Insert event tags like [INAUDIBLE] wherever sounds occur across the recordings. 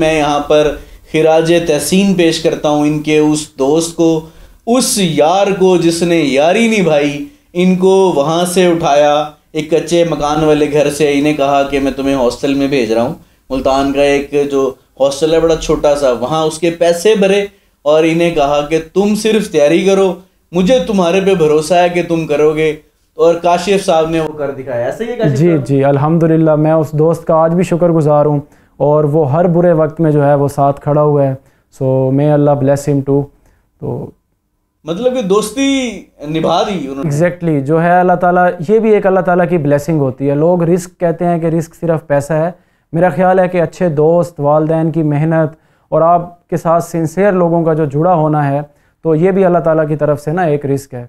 मैं यहाँ पर खराज तहसीन पेश करता हूँ इनके उस दोस्त को उस यार को जिसने यारी निभाई इनको वहाँ से उठाया एक कच्चे मकान वाले घर से इन्हें कहा कि मैं तुम्हें हॉस्टल में भेज रहा हूँ मुल्तान का एक जो हॉस्टल है बड़ा छोटा सा वहाँ उसके पैसे भरे और इन्हें कहा कि तुम सिर्फ तैयारी करो मुझे तुम्हारे पे भरोसा है कि तुम करोगे और काशिफ साहब ने वो कर दिखाया ऐसे ही जी जी अल्हम्दुलिल्लाह मैं उस दोस्त का आज भी शुक्रगुजार हूँ और वो हर बुरे वक्त में जो है वो साथ खड़ा हुआ है so may Allah bless him too तो मतलब कि दोस्ती निभा दी उन्होंने एग्जैक्टली exactly, जो है अल्लाह ताला ये भी एक अल्लाह ताला की ब्लेसिंग होती है लोग रिस्क कहते हैं कि रिस्क सिर्फ पैसा है मेरा ख्याल है कि अच्छे दोस्त वालदेन की मेहनत और आपके साथ सिंसेयर लोगों का जो जुड़ा होना है तो ये भी अल्लाह ताला की तरफ से ना एक रिस्क है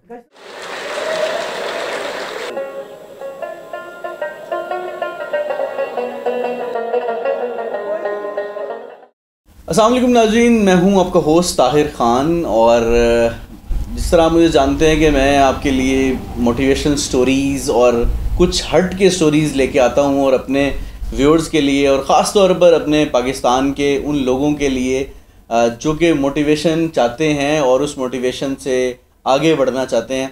असलम नाजीन मैं हूं आपका होस्ट ताहिर ख़ान और जिस तरह आप मुझे जानते हैं कि मैं आपके लिए मोटिवेशनल स्टोरीज़ और कुछ हट के स्टोरीज़ लेके आता हूं और अपने व्यूअर्स के लिए और ख़ास तौर पर अपने पाकिस्तान के उन लोगों के लिए जो कि मोटिवेशन चाहते हैं और उस मोटिवेशन से आगे बढ़ना चाहते हैं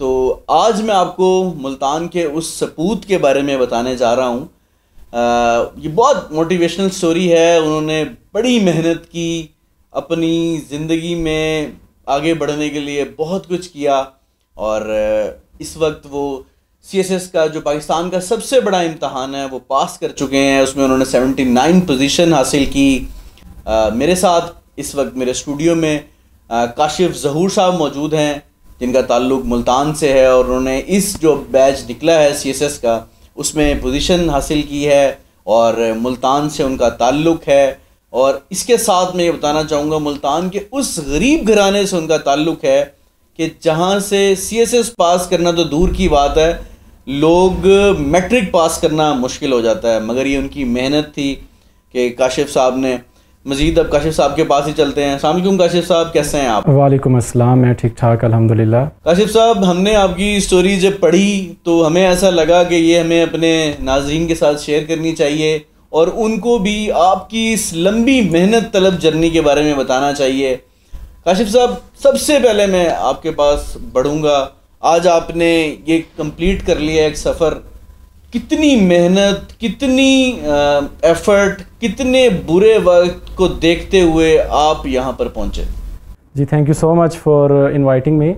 तो आज मैं आपको मुल्तान के उस सपूत के बारे में बताने जा रहा हूँ ये बहुत मोटिवेशनल स्टोरी है उन्होंने बड़ी मेहनत की अपनी ज़िंदगी में आगे बढ़ने के लिए बहुत कुछ किया और इस वक्त वो सी एस एस का जो पाकिस्तान का सबसे बड़ा इम्तहान है वो पास कर चुके हैं उसमें उन्होंने सेवेंटी नाइन पोजीशन हासिल की आ, मेरे साथ इस वक्त मेरे स्टूडियो में आ, काशिफ जहूर साहब मौजूद हैं जिनका ताल्लुक मुल्तान से है और उन्होंने इस जो बैच निकला है सी एस एस का उसमें पोजीशन हासिल की है और मुल्तान से उनका ताल्लुक़ है और इसके साथ मैं ये बताना चाहूँगा मुल्तान के उस गरीब घराने से उनका ताल्लुक़ है कि जहाँ से सी एस एस पास करना तो दूर की बात है लोग मैट्रिक पास करना मुश्किल हो जाता है मगर ये उनकी मेहनत थी कि काशिफ साहब ने मजीद अब काशिफ साहब के पास ही चलते हैं अलमेकम काशिफ साहब कैसे हैं आप वालेकुम अस्सलाम मैं ठीक ठाक अल्हम्दुलिल्लाह काशिफ साहब हमने आपकी स्टोरी जब पढ़ी तो हमें ऐसा लगा कि ये हमें अपने नाजरीन के साथ शेयर करनी चाहिए और उनको भी आपकी इस लंबी मेहनत तलब जर्नी के बारे में बताना चाहिए काशिफ साहब सबसे पहले मैं आपके पास बढ़ूँगा आज आपने ये कम्प्लीट कर लिया एक सफ़र कितनी मेहनत कितनी एफर्ट कितने बुरे वक्त को देखते हुए आप यहाँ पर पहुँचे जी thank you so much for inviting me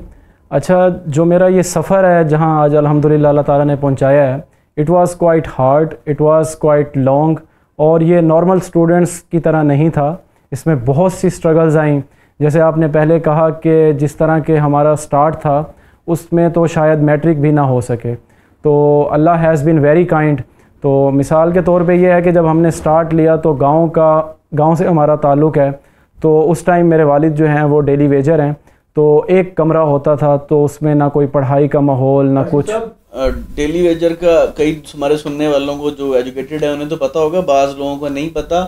अच्छा जो मेरा ये सफ़र है जहाँ आज अल्हम्दुलिल्लाह अल्लाह ताला ने पहुँचाया है it was quite hard it was quite long और ये नॉर्मल स्टूडेंट्स की तरह नहीं था इसमें बहुत सी स्ट्रगल्स आई जैसे आपने पहले कहा कि जिस तरह के हमारा स्टार्ट था उसमें तो शायद मैट्रिक भी ना हो सके तो Allah has been very kind तो मिसाल के तौर पे ये है कि जब हमने स्टार्ट लिया तो गांव का गांव से हमारा ताल्लुक़ है तो उस टाइम मेरे वालिद जो हैं वो डेली वेजर हैं तो एक कमरा होता था तो उसमें ना कोई पढ़ाई का माहौल ना अच्छा, कुछ डेली वेजर का कई हमारे सुनने वालों को जो एजुकेटेड है उन्हें तो पता होगा बाज़ लोगों को नहीं पता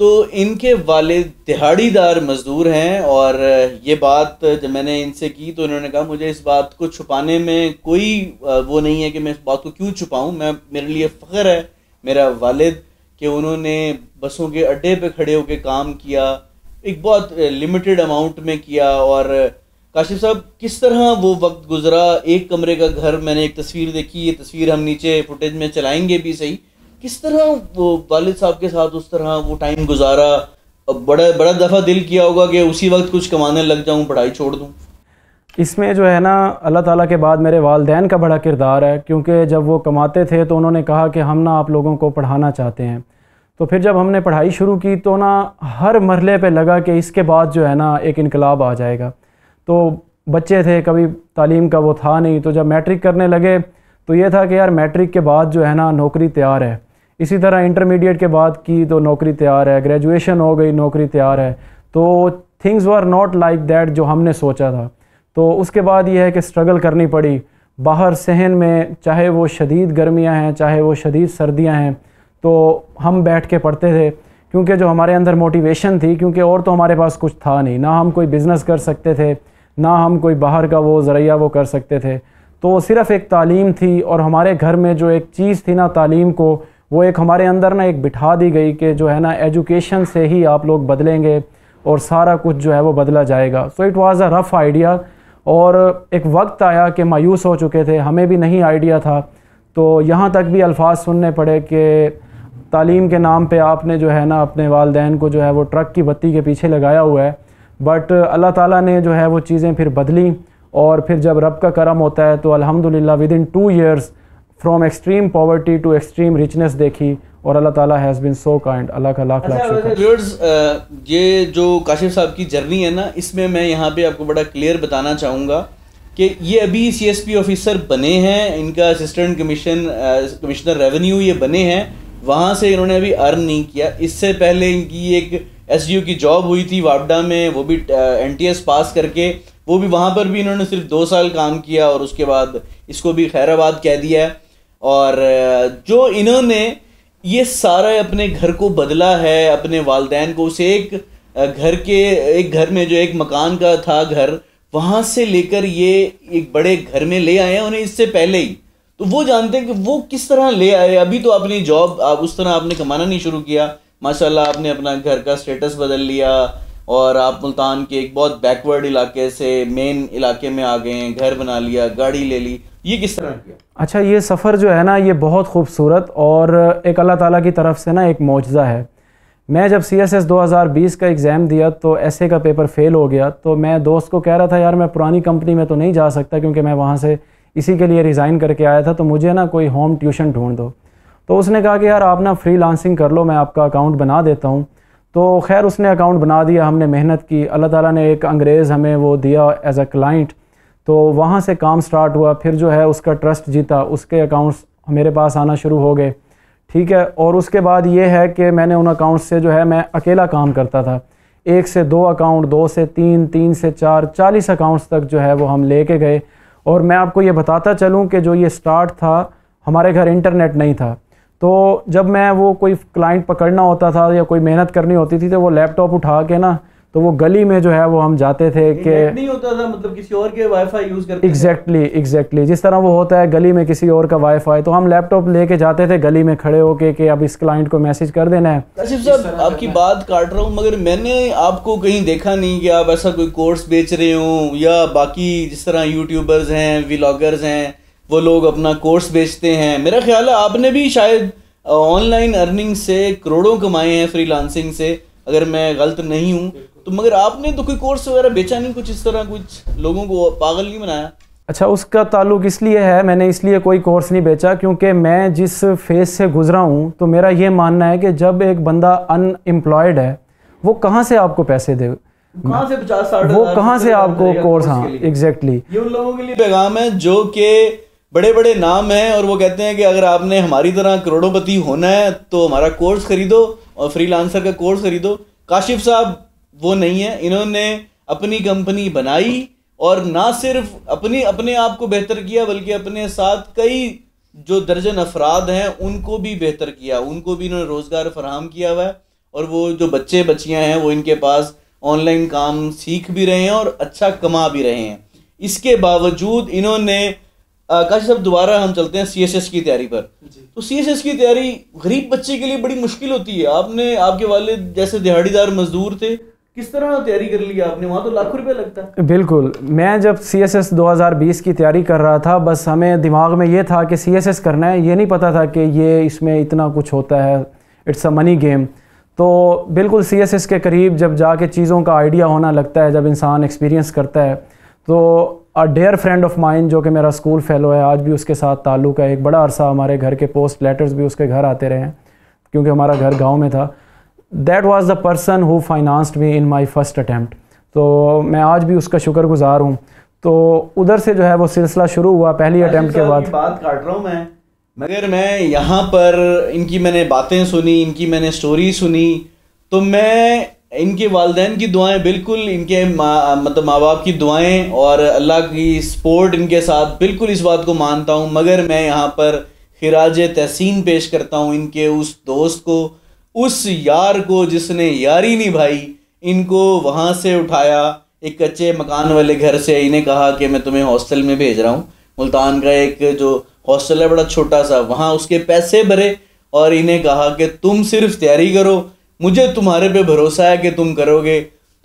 तो इनके वाले दिहाड़ीदार मज़दूर हैं और ये बात जब मैंने इनसे की तो इन्होंने कहा मुझे इस बात को छुपाने में कोई वो नहीं है कि मैं इस बात को क्यों छुपाऊं मैं मेरे लिए फ़ख्र है मेरा वालिद कि उन्होंने बसों के अड्डे पे खड़े होकर काम किया एक बहुत लिमिटेड अमाउंट में किया और काशिफ साहब किस तरह वो वक्त गुजरा एक कमरे का घर मैंने एक तस्वीर देखी ये तस्वीर हम नीचे फुटेज में चलाएंगे भी सही किस तरह वो वालिद साहब के साथ उस तरह वो टाइम गुजारा बड़ा बड़ा दफ़ा दिल किया होगा कि उसी वक्त कुछ कमाने लग जाऊँ पढ़ाई छोड़ दूँ इसमें जो है ना अल्लाह ताला के बाद मेरे वालदेन का बड़ा किरदार है क्योंकि जब वो कमाते थे तो उन्होंने कहा कि हम ना आप लोगों को पढ़ाना चाहते हैं तो फिर जब हमने पढ़ाई शुरू की तो ना हर मरले पे लगा कि इसके बाद जो है ना एक इनकलाब आ जाएगा तो बच्चे थे कभी तालीम का वो था नहीं तो जब मैट्रिक करने लगे तो ये था कि यार मैट्रिक के बाद जो है ना नौकरी तैयार है इसी तरह इंटरमीडिएट के बाद की तो नौकरी तैयार है ग्रेजुएशन हो गई नौकरी तैयार है तो things were not like that जो हमने सोचा था तो उसके बाद यह है कि स्ट्रगल करनी पड़ी बाहर सहन में चाहे वो शदीद गर्मियाँ हैं चाहे वो शदीद सर्दियाँ हैं तो हम बैठ के पढ़ते थे क्योंकि जो हमारे अंदर मोटिवेशन थी क्योंकि और तो हमारे पास कुछ था नहीं ना हम कोई बिज़नेस कर सकते थे ना हम कोई बाहर का वो ज़रिया वो कर सकते थे तो सिर्फ़ एक तालीम थी और हमारे घर में जो एक चीज़ थी ना तालीम को वो एक हमारे अंदर ना एक बिठा दी गई कि जो है ना एजुकेशन से ही आप लोग बदलेंगे और सारा कुछ जो है वो बदला जाएगा so it was a rough idea और एक वक्त आया कि मायूस हो चुके थे हमें भी नहीं आइडिया था तो यहाँ तक भी अल्फाज सुनने पड़े कि तालीम के नाम पे आपने जो है ना अपने वालदेन को जो है वो ट्रक की बत्ती के पीछे लगाया हुआ है बट अल्लाह ताला ने जो है वो चीज़ें फिर बदली और फिर जब रब का करम होता है तो अलहमदिल्ला within two years from extreme poverty to extreme richness देखी और अल्लाह ताला हैज़ बिन सो काइंड अल्लाह का लाख लाख अच्छा, शुक्र अच्छा, ये जो काशिफ साहब की जर्नी है ना इसमें मैं यहाँ पे आपको बड़ा क्लियर बताना चाहूँगा कि ये अभी सीएसपी ऑफिसर बने हैं इनका असिस्टेंट कमीशन कमिश्नर रेवेन्यू ये बने हैं वहाँ से इन्होंने अभी अर्न नहीं किया इससे पहले इनकी एक एस की जॉब हुई थी वापडा में वो भी एन पास करके वो भी वहाँ पर भी इन्होंने सिर्फ दो साल काम किया और उसके बाद इसको भी खैराबाद कह दिया है और जो इन्होंने ये सारा अपने घर को बदला है अपने वालदेन को उसे एक घर के एक घर में जो एक मकान का था घर वहाँ से लेकर ये एक बड़े घर में ले आए हैं उन्हें इससे पहले ही तो वो जानते हैं कि वो किस तरह ले आए अभी तो अपनी जॉब आप उस तरह आपने कमाना नहीं शुरू किया माशाल्लाह आपने अपना घर का स्टेटस बदल लिया और आप मुल्तान के एक बहुत बैकवर्ड इलाके से मेन इलाके में आ गए हैं घर बना लिया गाड़ी ले ली ये किस तरह किया अच्छा ये सफ़र जो है ना ये बहुत खूबसूरत और एक अल्लाह ताला की तरफ से ना एक मुआजा है मैं जब सी एस एस दो हज़ार बीस का एग्ज़ाम दिया तो ऐसे का पेपर फेल हो गया तो मैं दोस्त को कह रहा था यार मैं पुरानी कंपनी में तो नहीं जा सकता क्योंकि मैं वहाँ से इसी के लिए रिज़ाइन करके आया था तो मुझे ना कोई होम ट्यूशन ढूंढ दो तो उसने कहा कि यार आप ना फ्री कर लो मैं आपका अकाउंट बना देता हूँ तो खैर उसने अकाउंट बना दिया हमने मेहनत की अल्लाह ताला ने एक अंग्रेज़ हमें वो दिया एज़ अ क्लाइंट तो वहाँ से काम स्टार्ट हुआ फिर जो है उसका ट्रस्ट जीता उसके अकाउंट्स मेरे पास आना शुरू हो गए ठीक है और उसके बाद ये है कि मैंने उन अकाउंट्स से जो है मैं अकेला काम करता था एक से दो अकाउंट दो से तीन तीन से चार चालीस अकाउंट्स तक जो है वो हम ले गए और मैं आपको ये बताता चलूँ कि जो ये स्टार्ट था हमारे घर इंटरनेट नहीं था तो जब मैं वो कोई क्लाइंट पकड़ना होता था या कोई मेहनत करनी होती थी तो वो लैपटॉप उठा के ना तो वो गली में जो है वो हम जाते थे कि नहीं होता था मतलब किसी और के वाईफाई यूज़ करते एग्जैक्टली exactly, एग्जैक्टली exactly. जिस तरह वो होता है गली में किसी और का वाईफाई तो हम लैपटॉप लेके जाते थे गली में खड़े होके कि अब इस क्लाइंट को मैसेज कर देना है आशिफ साहब आपकी बात काट रहा हूँ मगर मैंने आपको कहीं देखा नहीं कि आप ऐसा कोई कोर्स बेच रहे हो या बाकी जिस तरह यूट्यूबर्स हैं व्लागर्स हैं वो लोग अपना कोर्स बेचते हैं मेरा ख्याल है आपने भी शायद ऑनलाइन अर्निंग से करोड़ों कमाए हैं फ्रीलांसिंग से अगर मैं गलत नहीं हूँ तो मगर आपने तो कोई कोर्स वगैरह बेचा नहीं कुछ इस तरह कुछ लोगों को पागल नहीं बनाया अच्छा उसका ताल्लुक इसलिए है मैंने इसलिए कोई कोर्स नहीं बेचा क्योंकि मैं जिस फेज़ से गुज़रा हूँ तो मेरा ये मानना है कि जब एक बंदा अनएम्प्लॉयड है वो कहाँ से आपको पैसे दे कहाँ से पचास साठ वो कहाँ से आपको कोर्स हाँ एग्जैक्टली ये उन लोगों के लिए पैगाम है जो कि बड़े बड़े नाम हैं और वो कहते हैं कि अगर आपने हमारी तरह करोड़ोंपति होना है तो हमारा कोर्स खरीदो और फ्रीलांसर का कोर्स खरीदो काशिफ साहब वो नहीं है इन्होंने अपनी कंपनी बनाई और ना सिर्फ अपनी अपने आप को बेहतर किया बल्कि अपने साथ कई जो दर्जन अफराद हैं उनको भी बेहतर किया उनको भी इन्होंने रोज़गार फराहम किया हुआ है और वो जो बच्चे बच्चियाँ हैं वो इनके पास ऑनलाइन काम सीख भी रहे हैं और अच्छा कमा भी रहे हैं इसके बावजूद इन्होंने काशी साहब दोबारा हम चलते हैं सी की तैयारी पर तो सी की तैयारी गरीब बच्चे के लिए बड़ी मुश्किल होती है आपने आपके वाले जैसे दिहाड़ीदार मजदूर थे किस तरह तैयारी कर ली आपने वहाँ तो लाखों रुपया लगता है बिल्कुल मैं जब सी एस एस दो हज़ार बीस की तैयारी कर रहा था बस हमें दिमाग में ये था कि सी एस एस करना है ये नहीं पता था कि ये इसमें इतना कुछ होता है इट्स अ मनी गेम तो बिल्कुल सी एस एस के करीब जब जाके चीज़ों का आइडिया होना लगता है जब इंसान एक्सपीरियंस करता है तो डेयर फ्रेंड ऑफ माइंड जो कि मेरा स्कूल फेलो है आज भी उसके साथ ताल्लुक है एक बड़ा अरसा हमारे घर के पोस्ट लेटर्स भी उसके घर आते रहे हैं क्योंकि हमारा घर गाँव में था that was the person who financed me in my first attempt तो मैं आज भी उसका शुक्र गुजार हूँ तो उधर से जो है वो सिलसिला शुरू हुआ पहली अटैम्प्ट के बाद बात काट रहा हूँ मैं मगर मैं यहाँ पर इनकी मैंने बातें सुनी इनकी मैंने स्टोरी सुनी तो मैं इनके वालदेन की दुआएं बिल्कुल इनके मा, मतलब माँ बाप की दुआएं और अल्लाह की सपोर्ट इनके साथ बिल्कुल इस बात को मानता हूँ मगर मैं यहाँ पर खराज तहसीन पेश करता हूँ इनके उस दोस्त को उस यार को जिसने यारी निभाई इनको वहाँ से उठाया एक कच्चे मकान वाले घर से इन्हें कहा कि मैं तुम्हें हॉस्टल में भेज रहा हूँ मुल्तान का एक जो हॉस्टल है बड़ा छोटा सा वहाँ उसके पैसे भरे और इन्हें कहा कि तुम सिर्फ तैयारी करो मुझे तुम्हारे पे भरोसा है कि तुम करोगे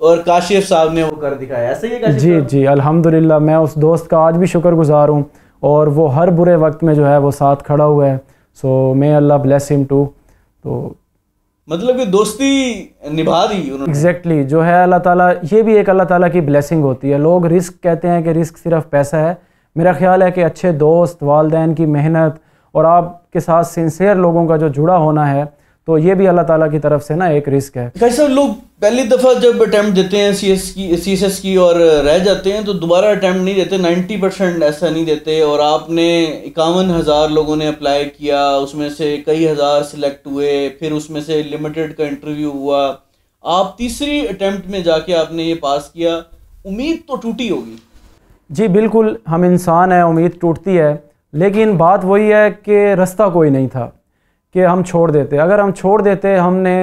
और काशिफ साहब ने वो कर दिखाया ऐसे ही जी जी अल्हम्दुलिल्लाह मैं उस दोस्त का आज भी शुक्र गुजार हूँ और वो हर बुरे वक्त में जो है वो साथ खड़ा हुआ है so may Allah bless him too तो मतलब कि दोस्ती निभा दी उन्होंने एग्जैक्टली exactly, जो है अल्लाह ताला ये भी एक अल्लाह ताला की ब्लेसिंग होती है लोग रिस्क कहते हैं कि रिस्क सिर्फ पैसा है मेरा ख्याल है कि अच्छे दोस्त वालदेन की मेहनत और आपके साथ सिंसेयर लोगों का जो जुड़ा होना है तो ये भी अल्लाह ताला की तरफ से ना एक रिस्क है कैसे लोग पहली दफ़ा जब अटैम्प्ट देते हैं सी एस की सी एस एस की और रह जाते हैं तो दोबारा अटैम्प्ट नहीं देते नाइन्टी परसेंट ऐसा नहीं देते और आपने इक्यावन हज़ार लोगों ने अप्लाई किया उसमें से कई हज़ार सिलेक्ट हुए फिर उसमें से लिमिटेड का इंटरव्यू हुआ आप तीसरी अटैम्प्ट में जाके आपने ये पास किया उम्मीद तो टूटी होगी जी बिल्कुल हम इंसान हैं उम्मीद टूटती है लेकिन बात वही है कि रास्ता कोई नहीं था कि हम छोड़ देते अगर हम छोड़ देते हमने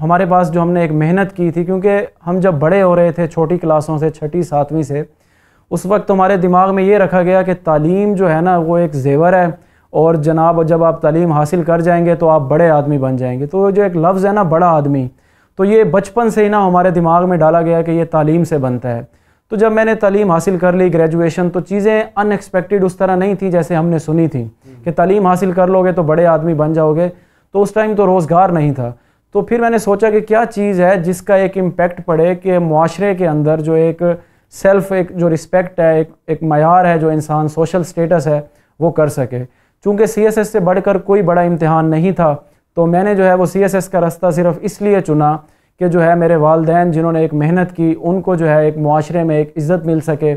हमारे पास जो हमने एक मेहनत की थी क्योंकि हम जब बड़े हो रहे थे छोटी क्लासों से छठी सातवीं से उस वक्त हमारे दिमाग में ये रखा गया कि तालीम जो है ना वो एक जेवर है और जनाब जब आप तालीम हासिल कर जाएंगे तो आप बड़े आदमी बन जाएंगे तो जो एक लफ्ज़ है ना बड़ा आदमी तो ये बचपन से ही ना हमारे दिमाग में डाला गया कि ये तालीम से बनता है तो जब मैंने तलीम हासिल कर ली ग्रेजुएशन तो चीज़ें अनएक्सपेक्टेड उस तरह नहीं थी जैसे हमने सुनी थी कि तलीम हासिल कर लोगे तो बड़े आदमी बन जाओगे तो उस टाइम तो रोज़गार नहीं था तो फिर मैंने सोचा कि क्या चीज़ है जिसका एक इम्पेक्ट पड़े कि माशरे के अंदर जो एक सेल्फ एक जो रिस्पेक्ट है एक एक मैार है जो इंसान सोशल स्टेटस है वो कर सके चूँकि सी एस एस से बढ़कर कोई बड़ा इम्तहान नहीं था तो मैंने जो है वो सी एस एस का रास्ता सिर्फ इसलिए चुना कि जो है मेरे वालदेन जिन्होंने एक मेहनत की उनको जो है एक माशरे में एक इज़्ज़त मिल सके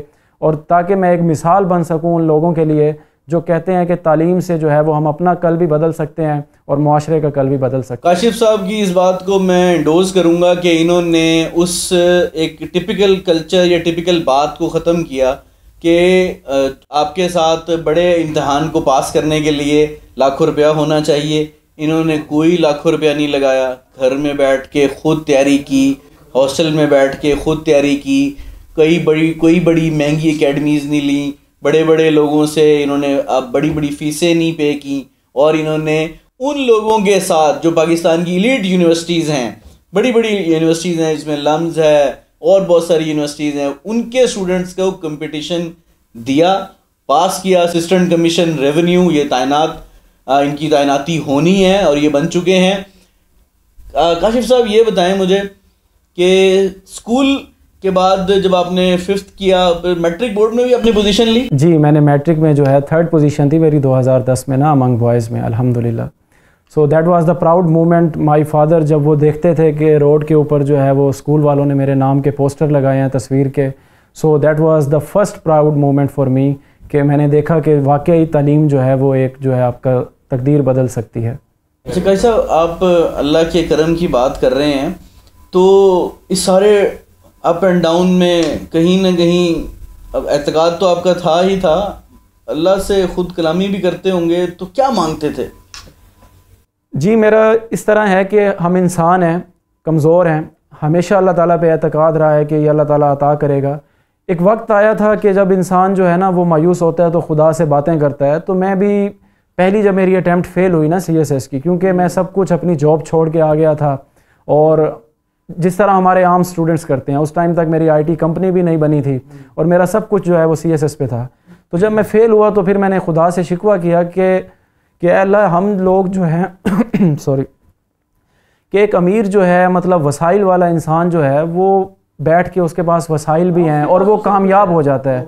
और ताकि मैं एक मिसाल बन सकूँ उन लोगों के लिए जो कहते हैं कि तालीम से जो है वो हम अपना कल भी बदल सकते हैं और माशरे का कल भी बदल सकते हैं काशिफ साहब की इस बात को मैं डोज करूँगा कि इन्होंने उस एक टिपिकल कल्चर या टिपिकल बात को ख़त्म किया कि आपके साथ बड़े इम्तहान को पास करने के लिए लाखों रुपया होना चाहिए इन्होंने कोई लाखों रुपया नहीं लगाया घर में बैठ के ख़ुद तैयारी की हॉस्टल में बैठ के ख़ुद तैयारी की कई बड़ी कोई बड़ी महंगी एकेडमीज़ नहीं ली बड़े बड़े लोगों से इन्होंने अब बड़ी बड़ी फ़ीसें नहीं पे की और इन्होंने उन लोगों के साथ जो पाकिस्तान की लीड यूनिवर्सिटीज़ हैं बड़ी बड़ी यूनिवर्सिटीज़ हैं जिसमें लम्स है और बहुत सारी यूनिवर्सिटीज़ हैं उनके स्टूडेंट्स को कंपटीशन दिया पास किया असिस्टेंट कमीशन रेवेन्यू ये तैनात इनकी तैनाती होनी है और ये बन चुके हैं काशिफ साहब ये बताएं मुझे कि स्कूल के बाद जब आपने फिफ्थ किया मैट्रिक बोर्ड में भी अपनी पोजीशन ली जी मैंने मैट्रिक में जो है थर्ड पोजीशन थी मेरी 2010 में ना अमंग बॉयज़ में अल्हम्दुलिल्लाह so that was the proud moment my father जब वो देखते थे कि रोड के ऊपर जो है वो स्कूल वालों ने मेरे नाम के पोस्टर लगाए हैं तस्वीर के so that was the first proud moment for me कि मैंने देखा कि वाकई तलीम जो है वो एक जो है आपका तकदीर बदल सकती है अच्छा साहब आप अल्लाह के करम की बात कर रहे हैं तो इस सारे अप एंड डाउन में कहीं ना कहीं अब एतकाद तो आपका था ही था अल्लाह से खुद कलामी भी करते होंगे तो क्या मांगते थे जी मेरा इस तरह है कि हम इंसान हैं कमज़ोर हैं हमेशा अल्लाह ताला पे एतकाद रहा है कि ये अल्लाह ताला अता करेगा एक वक्त आया था कि जब इंसान जो है ना वो मायूस होता है तो खुदा से बातें करता है तो मैं भी पहली जब मेरी अटैम्प्ट फेल हुई ना सी की क्योंकि मैं सब कुछ अपनी जॉब छोड़ के आ गया था और जिस तरह हमारे आम स्टूडेंट्स करते हैं उस टाइम तक मेरी आईटी कंपनी भी नहीं बनी थी और मेरा सब कुछ जो है वो सीएसएस पे था तो जब मैं फ़ेल हुआ तो फिर मैंने खुदा से शिकवा किया कि कि अल्लाह हम लोग जो हैं सॉरी [COUGHS] कि एक अमीर जो है मतलब वसाइल वाला इंसान जो है वो बैठ के उसके पास वसाइल भी हैं और वो कामयाब हो जाता है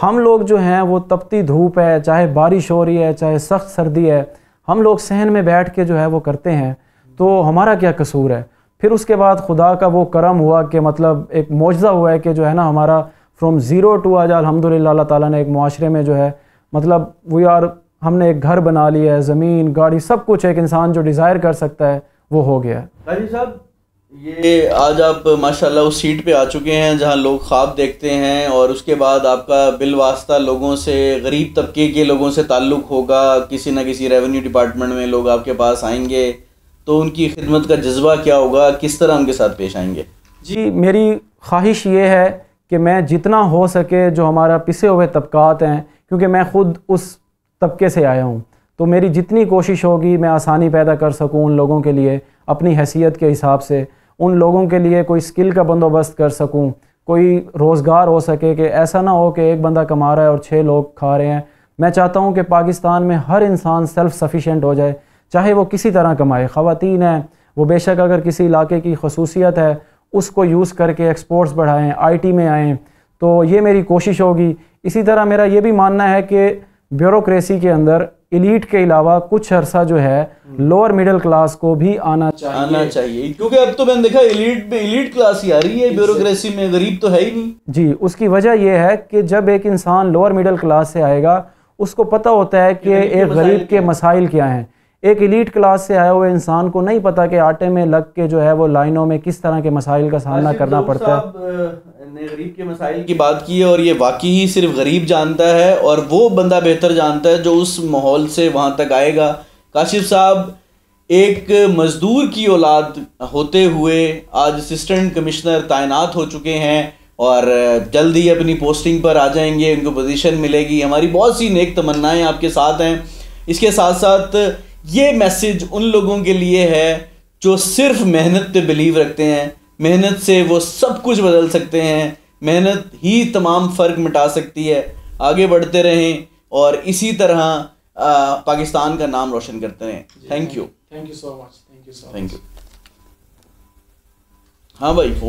हम लोग जो हैं वो तपती धूप है चाहे बारिश हो रही है चाहे सख्त सर्दी है हम लोग सहन में बैठ के जो है वो करते हैं तो हमारा क्या कसूर है फिर उसके बाद खुदा का वो करम हुआ कि मतलब एक मुआजा हुआ है कि जो है ना हमारा फ्रॉम ज़ीरो टू आज अलहमद ला तला ने एक माशरे में जो है मतलब वी आर हमने एक घर बना लिया है ज़मीन गाड़ी सब कुछ एक इंसान जो डिज़ायर कर सकता है वो हो गया है साहब ये आज आप माशाल्लाह उस सीट पे आ चुके हैं जहां लोग ख्वाब देखते हैं और उसके बाद आपका बिल वास्ता लोगों से गरीब तबके के लोगों से ताल्लुक़ होगा किसी ना किसी रेवेन्यू डिपार्टमेंट में लोग आपके पास आएंगे तो उनकी खिदमत का जज्बा क्या होगा किस तरह उनके साथ पेश आएंगे जी मेरी ख्वाहिश ये है कि मैं जितना हो सके जो हमारा पिसे हुए तबक़ात हैं क्योंकि मैं ख़ुद उस तबके से आया हूँ तो मेरी जितनी कोशिश होगी मैं आसानी पैदा कर सकूँ उन लोगों के लिए अपनी हैसियत के हिसाब से उन लोगों के लिए कोई स्किल का बंदोबस्त कर सकूँ कोई रोज़गार हो सके कि ऐसा ना हो कि एक बंदा कमा रहा है और छः लोग खा रहे हैं मैं चाहता हूँ कि पाकिस्तान में हर इंसान सेल्फ़ सफिशेंट हो जाए चाहे वो किसी तरह कमाए ख़वान हैं वो बेशक अगर किसी इलाके की खसूसियत है उसको यूज़ करके एक्सपोर्ट्स बढ़ाएँ टी में आएँ तो ये मेरी कोशिश होगी इसी तरह मेरा ये भी मानना है कि ब्यूरोसी के अंदर इलीट के अलावा कुछ अरसा जो है लोअर मिडिल क्लास को भी आना चाहिए आना चाहिए क्योंकि अब तो मैंने देखा इलीट में इलीट क्लास ही आ रही है ब्यूरोक्रेसी में गरीब तो है ही नहीं जी उसकी वजह यह है कि जब एक इंसान लोअर मिडिल क्लास से आएगा उसको पता होता है कि एक गरीब के मसाइल क्या हैं एक इलीट क्लास से आया हुए इंसान को नहीं पता कि आटे में लग के जो है वो लाइनों में किस तरह के मसाइल का सामना करना पड़ता है ने गरीब के मसाइल की बात की है और ये वाकई ही सिर्फ गरीब जानता है और वो बंदा बेहतर जानता है जो उस माहौल से वहाँ तक आएगा काशिफ साहब एक मज़दूर की औलाद होते हुए आज असिस्टेंट कमिश्नर तैनात हो चुके हैं और जल्द ही अपनी पोस्टिंग पर आ जाएंगे उनको पोजीशन मिलेगी हमारी बहुत सी नेक तमन्नाएं आपके साथ हैं इसके साथ साथ ये मैसेज उन लोगों के लिए है जो सिर्फ मेहनत पे बिलीव रखते हैं मेहनत से वो सब कुछ बदल सकते हैं मेहनत ही तमाम फ़र्क मिटा सकती है आगे बढ़ते रहें और इसी तरह पाकिस्तान का नाम रोशन करते रहें thank you thank you so much thank you so thank you हाँ भाई